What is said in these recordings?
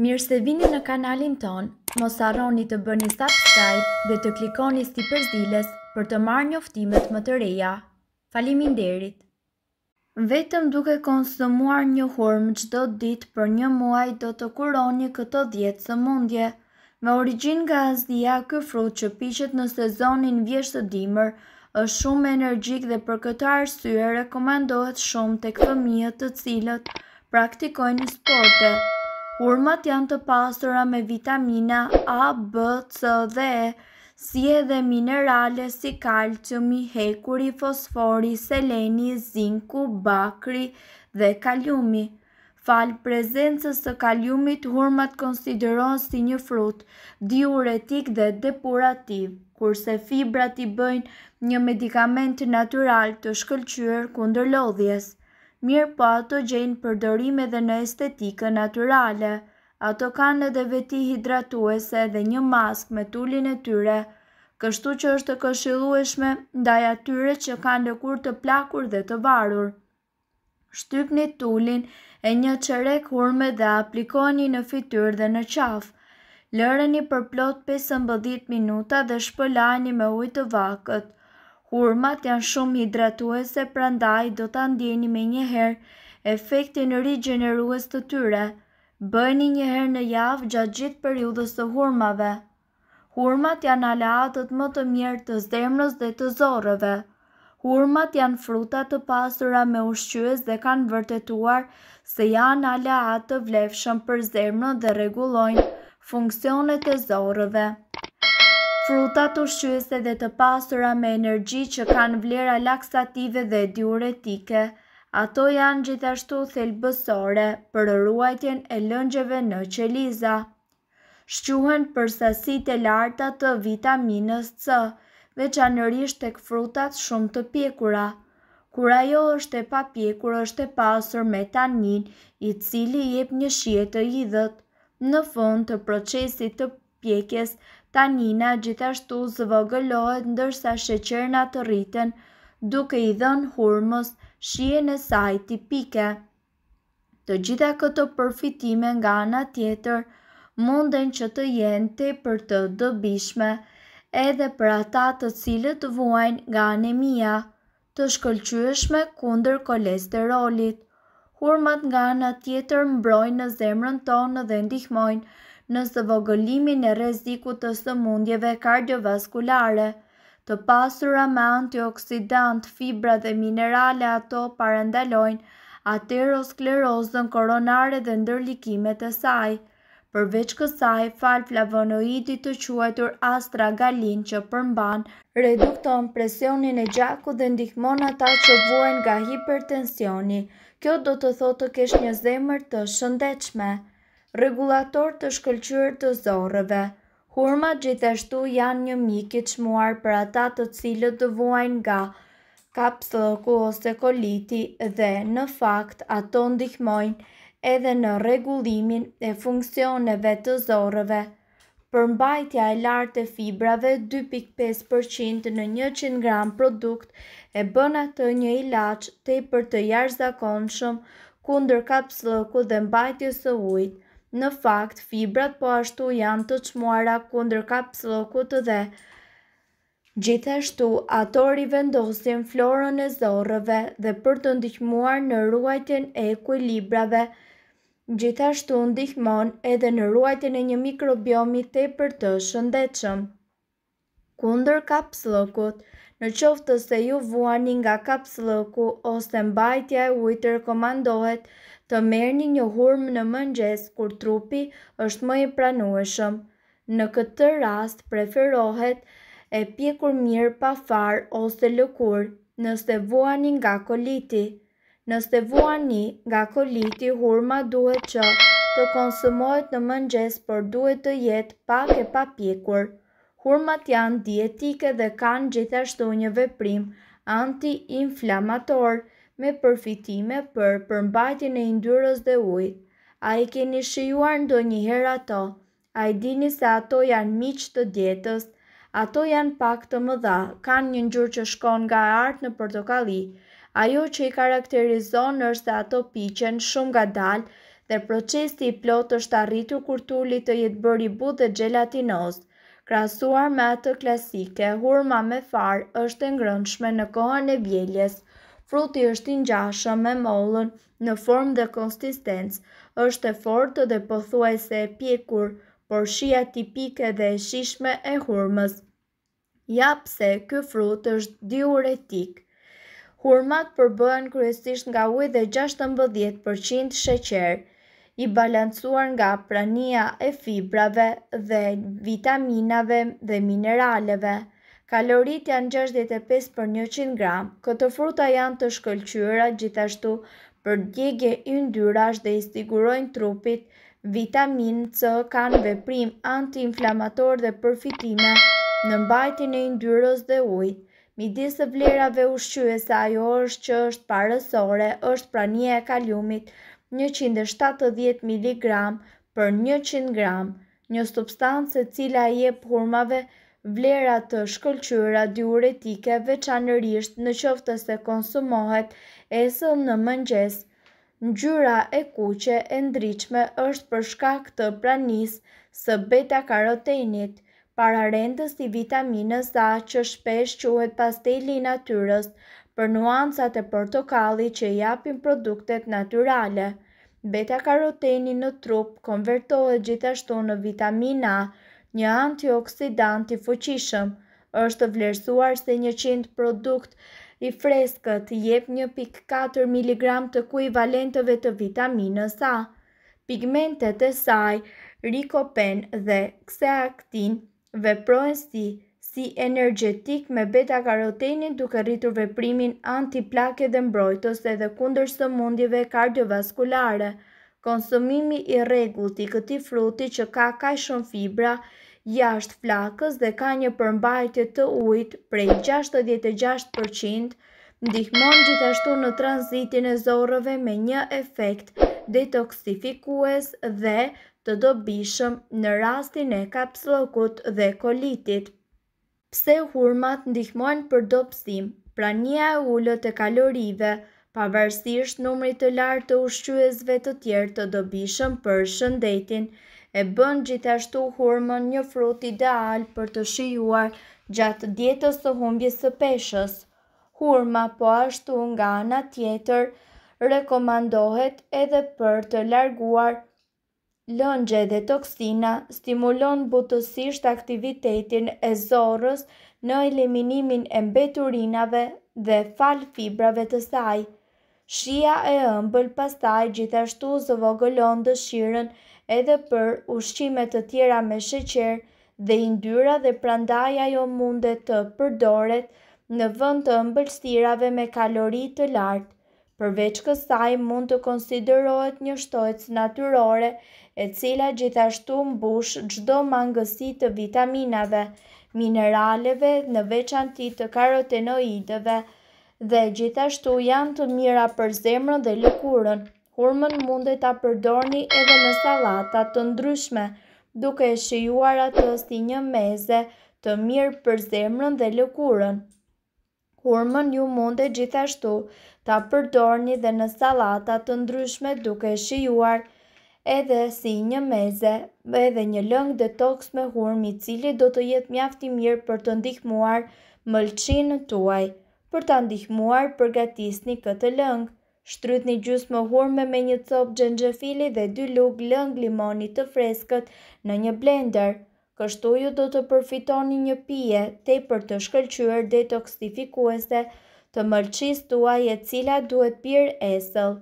Mirë se vini në kanalin ton, mos arroni të bëni subscribe dhe të klikoni si përzilës për të marrë njoftimet më të reja. Falimin derit! Vetëm duke konsumuar një hormë qdo dit për një muaj do të kuroni këto djetë së mundje. Me origin nga azdia, kë frut që pishet në sezonin vjeshtë dimër, është shumë energjik dhe për këta arsye rekomendohet shumë të këtë të cilët praktikojnë sporte. Urmat janë të pasura me vitamina A, B, C dhe E, si edhe minerale si kalciumi, hekuri, fosfori, seleni, zinku, bakri dhe kaliumi. Fal prezencës të kaliumit, hurmat konsideron si një frut, diuretik dhe depurativ, kurse fibrat i bëjnë një medikament natural të shkëllqyër kundër lodhjesë mirë po ato gjenë përdorime dhe në estetikë naturale. Ato kanë edhe veti hidratuese dhe një mask me tullin e tyre, kështu që është këshilueshme ndaj atyre që kanë lëkur të plakur dhe të varur. Shtypni tullin e një qerek hurme dhe aplikoni në fityr dhe në qaf. Lëreni për plot 15 minuta dhe shpëlani me ujtë vakët. Urmat janë shumë hidratuese, prandaj do të ndjeni me njëherë efektin rigjenerues të tyre. Bëni njëherë në javë gjatë gjithë periudës të hurmave. Hurmat janë aleatët më të mirë të zemrës dhe të zorëve. Hurmat janë fruta të pasura me ushqyës dhe kanë vërtetuar se janë alatë të vlefshëm për zemrën dhe regulojnë funksionet e zorëve fruta të shqyëse dhe të pasura me energji që kanë vlera laksative dhe diuretike. Ato janë gjithashtu thelbësore për ruajtjen e lëngjeve në qeliza. Shquhen për sasit e larta të vitaminës C, veçanërisht të këfrutat shumë të pjekura. Kura jo është e papjekur është e pasur me tanin i cili jep një shjetë të dhët. Në fund të procesit të pjekjes, tanina gjithashtu zëvogëllohet ndërsa sheqerna të rriten, duke i dhënë hurmës shien e saj tipike. Të gjitha këto përfitime nga ana tjetër munden që të jenë te për të dëbishme, edhe për ata të cilët vuajnë nga anemia, të shkëllqyëshme kunder kolesterolit. Hurmat nga ana tjetër mbrojnë në zemrën tonë dhe ndihmojnë në zëvogëlimin e reziku të sëmundjeve kardiovaskulare, të pasura me antioksidant, fibra dhe minerale ato parendalojnë aterosklerozën koronare dhe ndërlikimet e saj. Përveç kësaj, fal flavonoidit të quajtur astragalin që përmban, redukton presionin e gjaku dhe ndihmon ata që vuajnë nga hipertensioni. Kjo do të thotë të kesh një zemër të shëndechme regulator të shkëllqyër të zorëve. Hurma gjithashtu janë një mikë të shmuar për ata të cilët të vuajnë nga kapsëku ose koliti dhe në fakt ato ndihmojnë edhe në regullimin e funksioneve të zorëve. Përmbajtja e lartë e fibrave 2.5% në 100 gram produkt e bën atë një ilaç tepër të jashtëzakonshëm kundër kapsllëku dhe mbajtjes së ujit. Në fakt, fibrat po ashtu janë të çmuara kundër kapsllokut dhe gjithashtu ato rivendosin florën e zorrëve dhe për të ndihmuar në ruajtjen e ekuilibrave. Gjithashtu ndihmon edhe në ruajtjen e një mikrobiomi të për të shëndetshëm. Kundër kapslokut, në qoftë se ju vuani nga kapsllëku ose mbajtja e ujit rekomandohet të merni një hurmë në mëngjes kur trupi është më i pranueshëm. Në këtë rast preferohet e pjekur mirë pa farë ose lëkur nëse vuani nga koliti. Nëse vuani nga koliti, hurma duhet që të konsumohet në mëngjes, por duhet të jetë pak e papjekur. Hurmat janë dietike dhe kanë gjithashtu një veprim anti-inflamator, antiinflamator, me përfitime për përmbajtjën e yndyrës dhe ujit. A i keni shijuar ndonjëherë ato? A i dini se ato janë miq të dietës? Ato janë pak të mëdha, kanë një ngjyrë që shkon nga art në portokalli. Ajo që i karakterizon është se ato piqen shumë ngadalë dhe procesi i plot është arritur kur tuli të jetë bërë i butë dhe gjelatinos, Krasuar me atë klasike, hurma me farë është e ngrënshme në kohën e vjeljes – Fruti është i ngjashëm me mollën në formë dhe konsistencë, është e fortë dhe pothuajse e pjekur, por shija tipike dhe e shijshme e hurmës. Ja pse ky frut është diuretik. Hurmat përbëhen kryesisht nga ujë dhe 16% sheqer, i balancuar nga prania e fibrave dhe vitaminave dhe mineraleve kalorit janë 65 për 100 gram, këto fruta janë të shkëllqyra gjithashtu për djegje yndyrash dhe instigurojnë trupit, vitamin C kanë veprim anti-inflamator dhe përfitime në mbajtin e yndyrës dhe ujtë, Midis të vlerave ushqyë e ajo është që është parësore, është prania e kaliumit 170 mg për 100 gram, një substancë e cila je hurmave përmave vlerat të shkëllqyra diuretike veçanërisht në qoftë se konsumohet esëll në mëngjes. Ngjyra e kuqe e ndriçme është për shkak të pranisë së beta-karotenit, pararendës i vitaminës A që shpesh quhet pasteli i natyrës për nuancat e portokalli që japin produktet naturale. Beta-karoteni në trup konvertohet gjithashtu në vitamina A, një antioksidant i fuqishëm. Është vlerësuar se 100 produkt i freskët jep 1.4 mg të kuivalenteve të vitaminës A. Pigmentet e saj, rikopen dhe xeaktin veprojnë si si energjetik me beta-karotenin duke rritur veprimin antiplake dhe mbrojtës edhe kundër sëmundjeve kardiovaskulare. Konsumimi i rregullt i këtij fruti që ka kaj shumë fibra, jashtë flakës dhe ka një përmbajtje të ujt prej 66%, ndihmon gjithashtu në tranzitin e zorëve me një efekt detoksifikues dhe të dobishëm në rastin e kapslokut dhe kolitit. Pse hurmat ndihmon për dopsim, prania e ullët e kalorive, Pavarësisht numrit të lartë të ushqyesve të tjerë të dobishëm për shëndetin, e bën gjithashtu hurmën një frut ideal për të shijuar gjatë dietës së humbjes së peshës. Hurma po ashtu nga ana tjetër rekomandohet edhe për të larguar lëngje dhe toksina, stimulon butësisht aktivitetin e zorrës në eliminimin e mbeturinave dhe fal fibrave të saj. Shia e ëmbël pastaj gjithashtu zëvogëllon dëshiren edhe për ushqimet të tjera me sheqer dhe indyra dhe prandaja jo mundet të përdoret në vënd të ëmbëlstirave me kalori të lartë. Përveç kësaj mund të konsiderohet një shtojc natyrore e cila gjithashtu mbush gjdo mangësi të vitaminave, mineraleve në veçanti të karotenoideve, dhe gjithashtu janë të mira për zemrën dhe lëkurën. Hurmën mundet të përdorni edhe në salatat të ndryshme, duke shijuar atë si një meze të mirë për zemrën dhe lëkurën. Hurmën ju mundet gjithashtu të përdorni dhe në salatat të ndryshme duke shijuar edhe si një meze, edhe një lëngë detoks me hurmë i cili do të jetë mjafti mirë për të ndihmuar mëlqinë tuaj për të ndihmuar përgatisni këtë lëngë. Shtryt një gjusë më hurme me një copë gjengjefili dhe dy lugë lëng limoni të freskët në një blender. Kështu ju do të përfitoni një pije te për të shkëllqyër detoksifikuese të mëlqis tuaj e cila duhet pir esëll.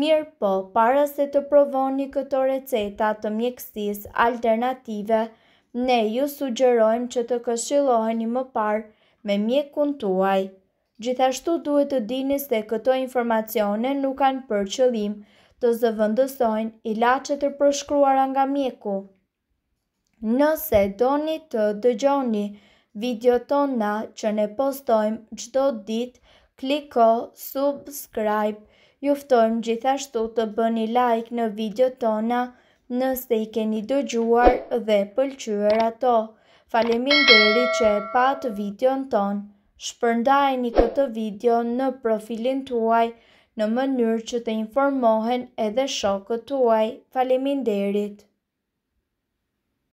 Mirë po, para se të provoni këto receta të mjekësis alternative, ne ju sugjerojmë që të këshilojni më parë me mjekun tuaj. Gjithashtu duhet të dini se këto informacione nuk kanë për qëllim të zëvendësojnë ilaçe të përshkruara nga mjeku. Nëse doni të dëgjoni videot tona që ne postojmë çdo ditë, kliko subscribe. Ju ftojmë gjithashtu të bëni like në videot tona nëse i keni dëgjuar dhe pëlqyer ato. Faleminderit që e patë videon tonë shpërndajni këtë video në profilin tuaj në mënyrë që të informohen edhe shokët tuaj. Faleminderit.